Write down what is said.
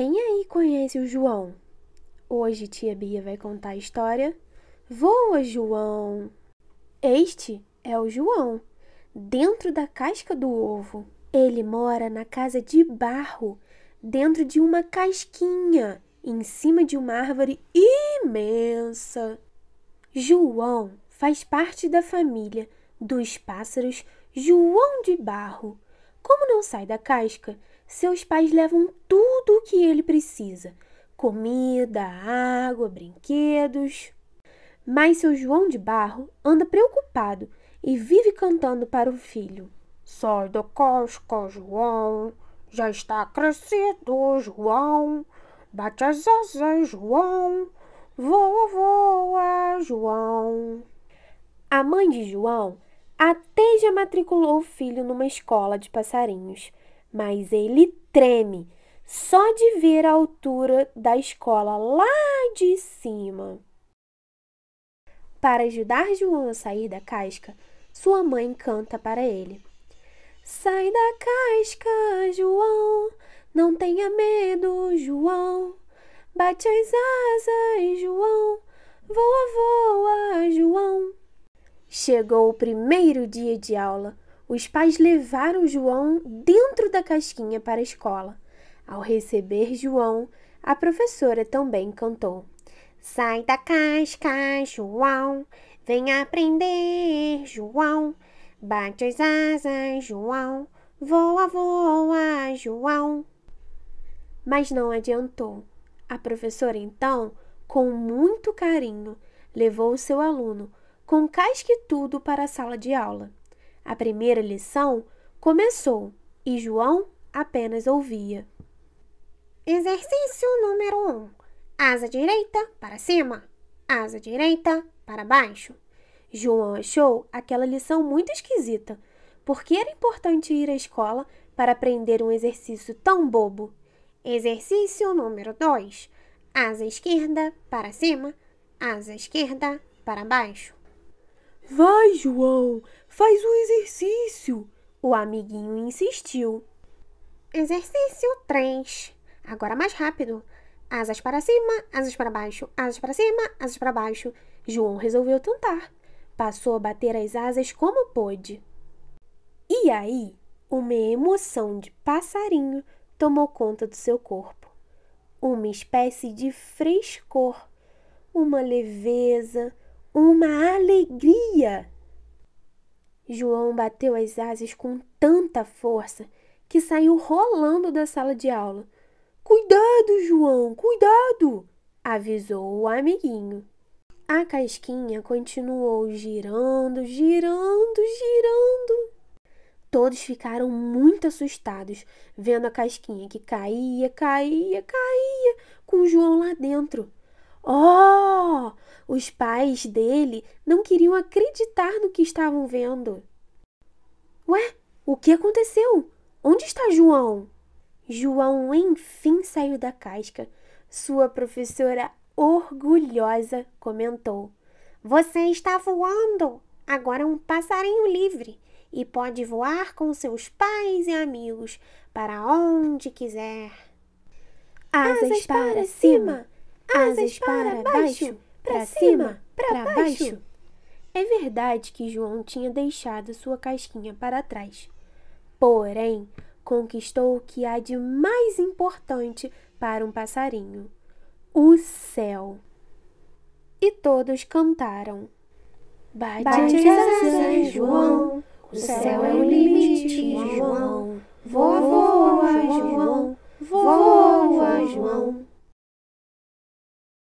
Quem aí conhece o João? Hoje tia Bia vai contar a história. Voa, João! Este é o João, dentro da casca do ovo. Ele mora na casa de barro, dentro de uma casquinha, em cima de uma árvore imensa. João faz parte da família dos pássaros João de Barro. Como não sai da casca, seus pais levam tudo o que ele precisa: comida, água, brinquedos. Mas seu João de Barro anda preocupado e vive cantando para o filho: Sai do Cosco, João, já está crescido, João. Bate as asas, João, voa, voa, João. A mãe de João até já matriculou o filho numa escola de passarinhos mas ele treme só de ver a altura da escola lá de cima. Para ajudar João a sair da casca, sua mãe canta para ele: Sai da casca, João, não tenha medo, João. Bate as asas, João, voa, voa, João. Chegou o primeiro dia de aula os pais levaram João dentro da casquinha para a escola. Ao receber João, a professora também cantou: Sai da casca, João, vem aprender, João. Bate as asas, João, voa, voa, João. Mas não adiantou. A professora então, com muito carinho, levou o seu aluno com casca e tudo para a sala de aula. A primeira lição começou e João apenas ouvia. Exercício número 1: um. asa direita para cima, asa direita para baixo. João achou aquela lição muito esquisita. porque era importante ir à escola para aprender um exercício tão bobo? Exercício número 2: asa esquerda para cima, asa esquerda para baixo. Vai, João, faz o exercício, o amiguinho insistiu. Exercício 3. Agora mais rápido. Asas para cima, asas para baixo, asas para cima, asas para baixo. João resolveu tentar. Passou a bater as asas como pôde. E aí, uma emoção de passarinho tomou conta do seu corpo. Uma espécie de frescor, uma leveza, uma alegria. João bateu as asas com tanta força que saiu rolando da sala de aula. Cuidado, João, cuidado! avisou o amiguinho. A casquinha continuou girando, girando, girando. Todos ficaram muito assustados vendo a casquinha que caía, caía, caía, com o João lá dentro. Oh! Os pais dele não queriam acreditar no que estavam vendo. Ué, o que aconteceu? Onde está João? João enfim saiu da casca. Sua professora orgulhosa comentou: Você está voando! Agora é um passarinho livre e pode voar com seus pais e amigos para onde quiser. Asas, Asas para, para, cima. cima asas para baixo, para cima, para baixo. É verdade que João tinha deixado sua casquinha para trás. Porém, conquistou o que há de mais importante para um passarinho: o céu. E todos cantaram. Bate, Bate as asas, João, o céu é, é o limite, João. Voa, voa, João, voa, João.